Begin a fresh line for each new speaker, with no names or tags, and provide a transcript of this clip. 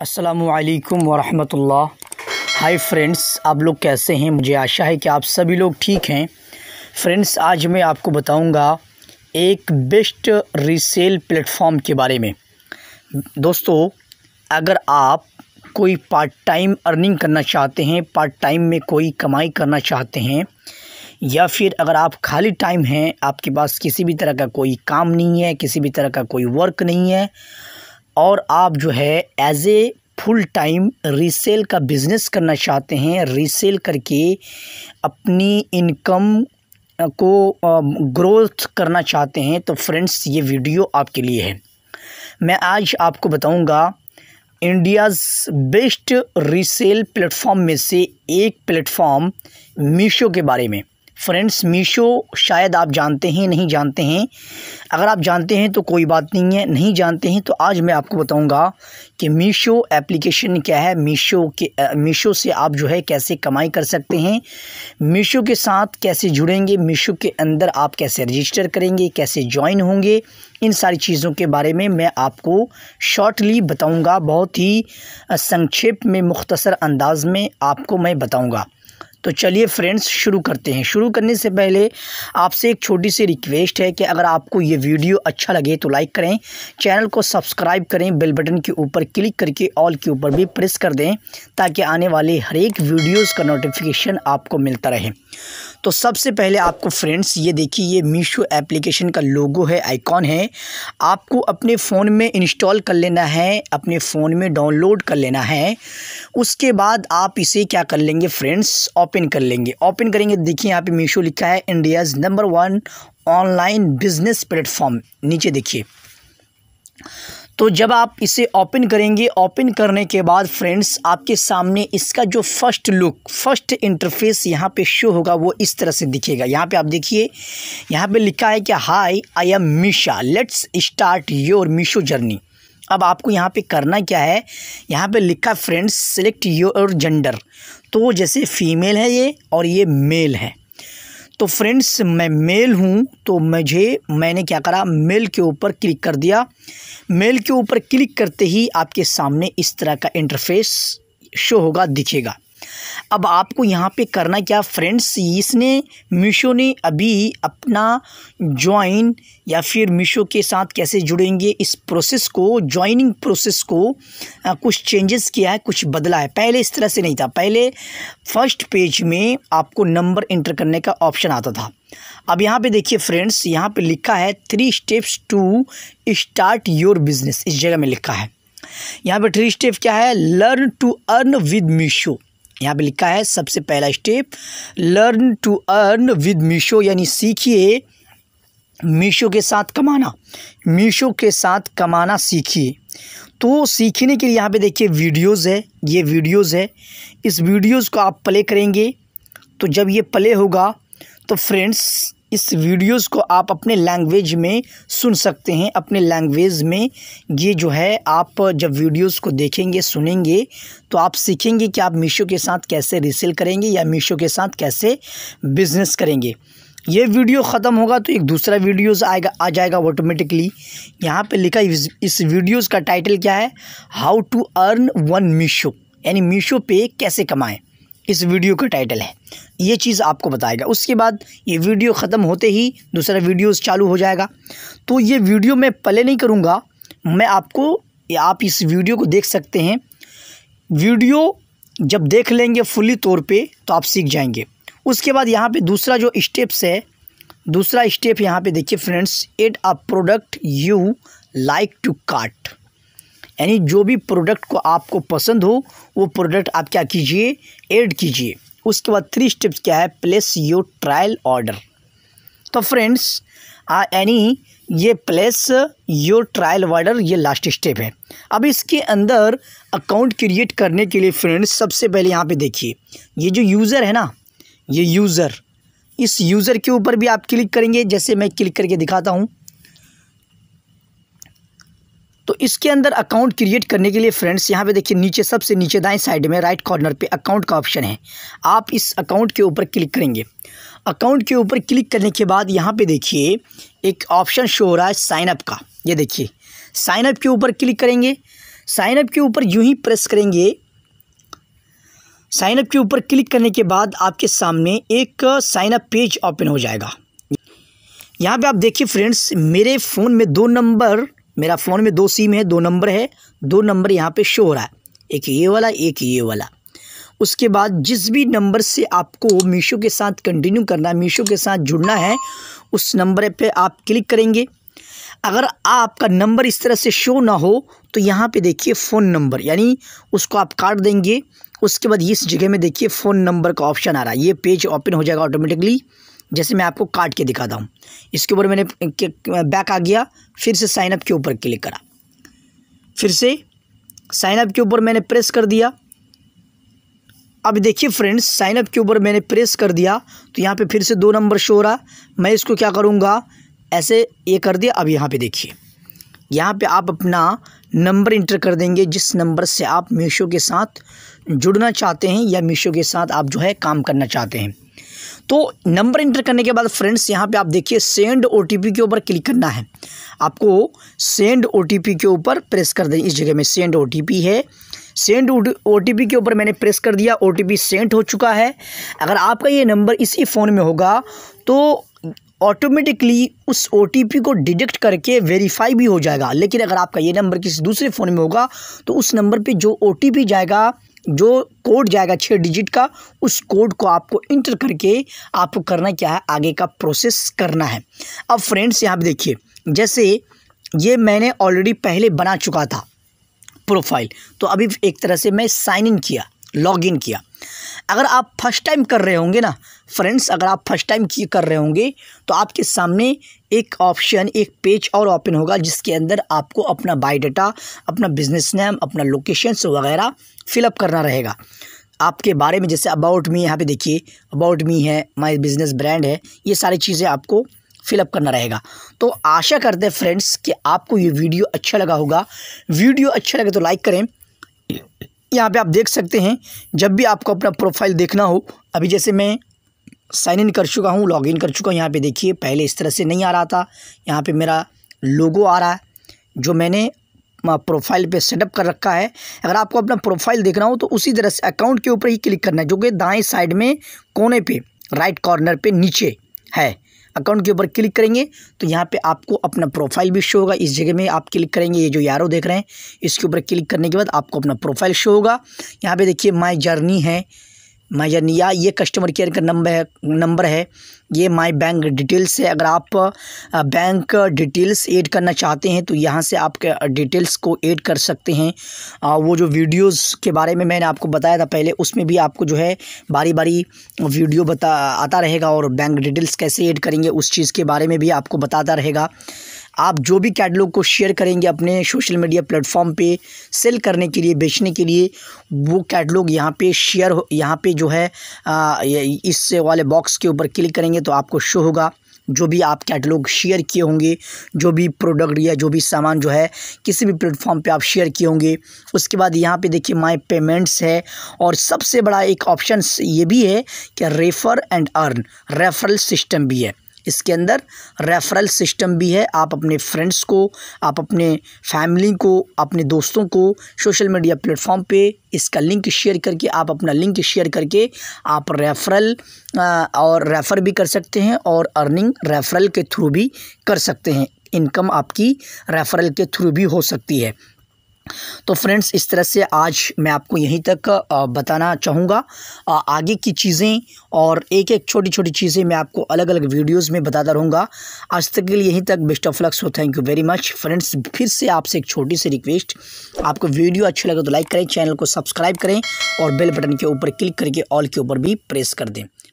असलकम वरहमतुल्लाह hi friends आप लोग कैसे हैं मुझे आशा है कि आप सभी लोग ठीक हैं फ्रेंड्स आज मैं आपको बताऊंगा एक बेस्ट रीसेल प्लेटफॉर्म के बारे में दोस्तों अगर आप कोई पार्ट टाइम अर्निंग करना चाहते हैं पार्ट टाइम में कोई कमाई करना चाहते हैं या फिर अगर आप खाली टाइम हैं आपके पास किसी भी तरह का कोई काम नहीं है किसी भी तरह का कोई वर्क नहीं है और आप जो है as a full time resale का बिज़नेस करना चाहते हैं रीसेल करके अपनी इनकम को ग्रोथ करना चाहते हैं तो फ्रेंड्स ये वीडियो आपके लिए है मैं आज आपको बताऊंगा इंडियाज़ बेस्ट रीसेल प्लेटफॉर्म में से एक प्लेटफॉर्म मीशो के बारे में फ्रेंड्स मीशो शायद आप जानते हैं नहीं जानते हैं अगर आप जानते हैं तो कोई बात नहीं है नहीं जानते हैं तो आज मैं आपको बताऊंगा कि मीशो एप्लीकेशन क्या है मीशो के मीशो से आप जो है कैसे कमाई कर सकते हैं मीशो के साथ कैसे जुड़ेंगे मीशो के अंदर आप कैसे रजिस्टर करेंगे कैसे ज्वाइन होंगे इन सारी चीज़ों के बारे में मैं आपको शॉर्टली बताऊँगा बहुत ही संक्षेप में मुख्तसर अंदाज में आपको मैं बताऊँगा तो चलिए फ्रेंड्स शुरू करते हैं शुरू करने से पहले आपसे एक छोटी सी रिक्वेस्ट है कि अगर आपको ये वीडियो अच्छा लगे तो लाइक करें चैनल को सब्सक्राइब करें बेल बटन के ऊपर क्लिक करके ऑल के ऊपर भी प्रेस कर दें ताकि आने वाले हर एक वीडियोज़ का नोटिफिकेशन आपको मिलता रहे तो सबसे पहले आपको फ्रेंड्स ये देखिए ये मीशो एप्लीकेशन का लोगो है आइकॉन है आपको अपने फ़ोन में इंस्टॉल कर लेना है अपने फ़ोन में डाउनलोड कर लेना है उसके बाद आप इसे क्या कर लेंगे फ्रेंड्स ओपन कर लेंगे ओपन करेंगे देखिए यहाँ पे मीशो लिखा है India's number one online business platform नीचे देखिए तो जब आप इसे ओपन करेंगे ओपन करने के बाद फ्रेंड्स आपके सामने इसका जो फर्स्ट लुक फर्स्ट इंटरफेस यहाँ पे शो होगा वो इस तरह से दिखेगा यहाँ पे आप देखिए यहाँ पे लिखा है कि hi I am Meesha let's start your Meesho journey अब आपको यहाँ पे करना क्या है यहाँ पे लिखा फ्रेंड्स सेलेक्ट योर जेंडर तो जैसे फीमेल है ये और ये मेल है तो फ्रेंड्स मैं मेल हूँ तो मुझे मैंने क्या करा मेल के ऊपर क्लिक कर दिया मेल के ऊपर क्लिक करते ही आपके सामने इस तरह का इंटरफेस शो होगा दिखेगा अब आपको यहाँ पे करना क्या फ्रेंड्स इसने मीशो ने अभी अपना ज्वाइन या फिर मीशो के साथ कैसे जुड़ेंगे इस प्रोसेस को ज्वाइनिंग प्रोसेस को आ, कुछ चेंजेस किया है कुछ बदला है पहले इस तरह से नहीं था पहले फर्स्ट पेज में आपको नंबर इंटर करने का ऑप्शन आता था अब यहाँ पे देखिए फ्रेंड्स यहाँ पे लिखा है three steps to start your business इस जगह में लिखा है यहाँ पे थ्री स्टेप क्या है learn to earn with Meesho यहाँ पे लिखा है सबसे पहला step learn to earn with Meesho यानी सीखिए मीशो के साथ कमाना मीशो के साथ कमाना सीखिए तो सीखने के लिए यहाँ पे देखिए वीडियोस है ये वीडियोस है इस वीडियोस को आप प्ले करेंगे तो जब ये प्ले होगा तो फ्रेंड्स इस वीडियोस को आप अपने लैंग्वेज में सुन सकते हैं अपने लैंग्वेज में ये जो है आप जब वीडियोस को देखेंगे सुनेंगे तो आप सीखेंगे कि आप मीशो के साथ कैसे रीसेल करेंगे या मीशो के साथ कैसे बिज़नेस करेंगे ये वीडियो ख़त्म होगा तो एक दूसरा वीडियोस आएगा आ जाएगा ऑटोमेटिकली यहाँ पे लिखा इस, इस वीडियोस का टाइटल क्या है how to earn on Meesho यानी मीशो पे कैसे कमाएं इस वीडियो का टाइटल है ये चीज़ आपको बताएगा उसके बाद ये वीडियो ख़त्म होते ही दूसरा वीडियो चालू हो जाएगा तो ये वीडियो मैं प्ले नहीं करूँगा मैं आपको आप इस वीडियो को देख सकते हैं वीडियो जब देख लेंगे फुली तौर पे तो आप सीख जाएंगे उसके बाद यहाँ पे दूसरा जो स्टेप्स है दूसरा स्टेप यहाँ पे देखिए friends add a product you like to cart यानी जो भी प्रोडक्ट को आपको पसंद हो वो प्रोडक्ट आप क्या कीजिए ऐड कीजिए उसके बाद थ्री स्टेप्स क्या है प्लेस योर ट्रायल ऑर्डर तो फ्रेंड्स यानी ये प्लेस योर ट्रायल ऑर्डर ये लास्ट स्टेप है अब इसके अंदर अकाउंट क्रिएट करने के लिए फ्रेंड्स सबसे पहले यहाँ पे देखिए ये जो यूज़र है ना ये यूज़र इस यूज़र के ऊपर भी आप क्लिक करेंगे जैसे मैं क्लिक करके दिखाता हूँ तो इसके अंदर अकाउंट क्रिएट करने के लिए फ्रेंड्स यहाँ पे देखिए नीचे सबसे नीचे दाएं साइड में राइट कॉर्नर पे अकाउंट का ऑप्शन है आप इस अकाउंट के ऊपर क्लिक करेंगे अकाउंट के ऊपर क्लिक करने के बाद यहाँ पे देखिए एक ऑप्शन शो हो रहा है साइनअप का ये देखिए साइनअप के ऊपर क्लिक करेंगे साइनअप के ऊपर यूँ ही प्रेस करेंगे साइनअप के ऊपर क्लिक करने के बाद आपके सामने एक साइनअप पेज ओपन हो जाएगा यहाँ पे आप देखिए फ्रेंड्स मेरे फ़ोन में दो नंबर मेरा फ़ोन में दो सिम है दो नंबर है दो नंबर यहाँ पे शो हो रहा है एक ये वाला एक ये वाला उसके बाद जिस भी नंबर से आपको मीशो के साथ कंटिन्यू करना है मीशो के साथ जुड़ना है उस नंबर पे आप क्लिक करेंगे अगर आपका नंबर इस तरह से शो ना हो तो यहाँ पे देखिए फ़ोन नंबर यानी उसको आप काट देंगे उसके बाद इस जगह में देखिए फ़ोन नंबर का ऑप्शन आ रहा है ये पेज ओपन हो जाएगा ऑटोमेटिकली जैसे मैं आपको काट के दिखाता हूँ इसके ऊपर मैंने बैक आ गया फिर से साइनअप के ऊपर क्लिक करा फिर से साइनअप के ऊपर मैंने प्रेस कर दिया अब देखिए फ्रेंड्स साइनअप के ऊपर मैंने प्रेस कर दिया तो यहाँ पे फिर से दो नंबर शो रहा मैं इसको क्या करूँगा ऐसे ये कर दिया अब यहाँ पे देखिए यहाँ पे आप अपना नंबर इंटर कर देंगे जिस नंबर से आप मीशो के साथ जुड़ना चाहते हैं या मीशो के साथ आप जो है काम करना चाहते हैं तो नंबर इंटर करने के बाद फ्रेंड्स यहाँ पे आप देखिए सेंड ओ के ऊपर क्लिक करना है आपको सेंड ओ के ऊपर प्रेस कर दें इस जगह में सेंड ओ है सेंड ओ के ऊपर मैंने प्रेस कर दिया ओ सेंड हो चुका है अगर आपका ये नंबर इसी फ़ोन में होगा तो ऑटोमेटिकली उस ओ को डिडक्ट करके वेरीफाई भी हो जाएगा लेकिन अगर आपका ये नंबर किसी दूसरे फ़ोन में होगा तो उस नंबर पे जो ओ जाएगा जो कोड जाएगा छः डिजिट का उस कोड को आपको इंटर करके आपको करना क्या है आगे का प्रोसेस करना है अब फ्रेंड्स यहाँ पर देखिए जैसे ये मैंने ऑलरेडी पहले बना चुका था प्रोफाइल तो अभी एक तरह से मैं साइन इन किया लॉग इन किया अगर आप फर्स्ट टाइम कर रहे होंगे ना फ्रेंड्स अगर आप फर्स्ट टाइम की कर रहे होंगे तो आपके सामने एक ऑप्शन एक पेज और ओपन होगा जिसके अंदर आपको अपना बायोडाटा अपना बिजनेस नेम अपना लोकेशंस वगैरह फिलअप करना रहेगा आपके बारे में जैसे अबाउट मी यहाँ पे देखिए अबाउट मी है माय बिजनेस ब्रांड है ये सारी चीज़ें आपको फिलअप करना रहेगा तो आशा करते हैं फ्रेंड्स कि आपको ये वीडियो अच्छा लगा होगा वीडियो अच्छा लगे तो लाइक करें यहाँ पे आप देख सकते हैं जब भी आपको अपना प्रोफाइल देखना हो अभी जैसे मैं साइन इन कर चुका हूँ इन कर चुका हूँ यहाँ पर देखिए पहले इस तरह से नहीं आ रहा था यहाँ पर मेरा लोगो आ रहा है जो मैंने प्रोफाइल पे सेटअप कर रखा है अगर आपको अपना प्रोफाइल देखना हो तो उसी तरह से अकाउंट के ऊपर ही क्लिक करना है जो कि दाएं साइड में कोने पे राइट कॉर्नर पे नीचे है अकाउंट के ऊपर क्लिक करेंगे तो यहाँ पे आपको अपना प्रोफाइल भी शो होगा इस जगह में आप क्लिक करेंगे ये जो यारो देख रहे हैं इसके ऊपर क्लिक करने के बाद आपको अपना प्रोफाइल शो होगा यहाँ पर देखिए माई जर्नी है मैं निया ये कस्टमर केयर का नंबर है नंबर है ये माय बैंक डिटेल्स है अगर आप बैंक डिटेल्स ऐड करना चाहते हैं तो यहाँ से आप डिटेल्स को ऐड कर सकते हैं वो जो वीडियोस के बारे में मैंने आपको बताया था पहले उसमें भी आपको जो है बारी बारी वीडियो बता आता रहेगा और बैंक डिटेल्स कैसे ऐड करेंगे उस चीज़ के बारे में भी आपको बताता रहेगा आप जो भी कैटलॉग को शेयर करेंगे अपने सोशल मीडिया प्लेटफॉर्म पे सेल करने के लिए बेचने के लिए वो कैटलॉग यहाँ पे शेयर हो यहाँ पे जो है इस वाले बॉक्स के ऊपर क्लिक करेंगे तो आपको शो होगा जो भी आप कैटलॉग शेयर किए होंगे जो भी प्रोडक्ट या जो भी सामान जो है किसी भी प्लेटफॉर्म पे आप शेयर किए होंगे उसके बाद यहाँ पे देखिए माय पेमेंट्स है और सबसे बड़ा एक ऑप्शन ये भी है कि refer and earn referral system भी है इसके अंदर रेफरल सिस्टम भी है आप अपने फ्रेंड्स को आप अपने फैमिली को अपने दोस्तों को सोशल मीडिया प्लेटफॉर्म पे इसका लिंक शेयर करके आप अपना लिंक शेयर करके आप रेफरल और रेफ़र भी कर सकते हैं और अर्निंग रेफरल के थ्रू भी कर सकते हैं इनकम आपकी रेफरल के थ्रू भी हो सकती है तो फ्रेंड्स इस तरह से आज मैं आपको यहीं तक बताना चाहूँगा आगे की चीज़ें और एक एक छोटी छोटी चीज़ें मैं आपको अलग अलग वीडियोस में बताता रहूँगा आज तक के लिए यहीं तक बेस्ट ऑफ लक्स हो thank you very much friends फिर से आपसे एक छोटी सी रिक्वेस्ट आपको वीडियो अच्छा लगे तो लाइक करें चैनल को सब्सक्राइब करें और बेल बटन के ऊपर क्लिक करके ऑल के ऊपर भी प्रेस कर दें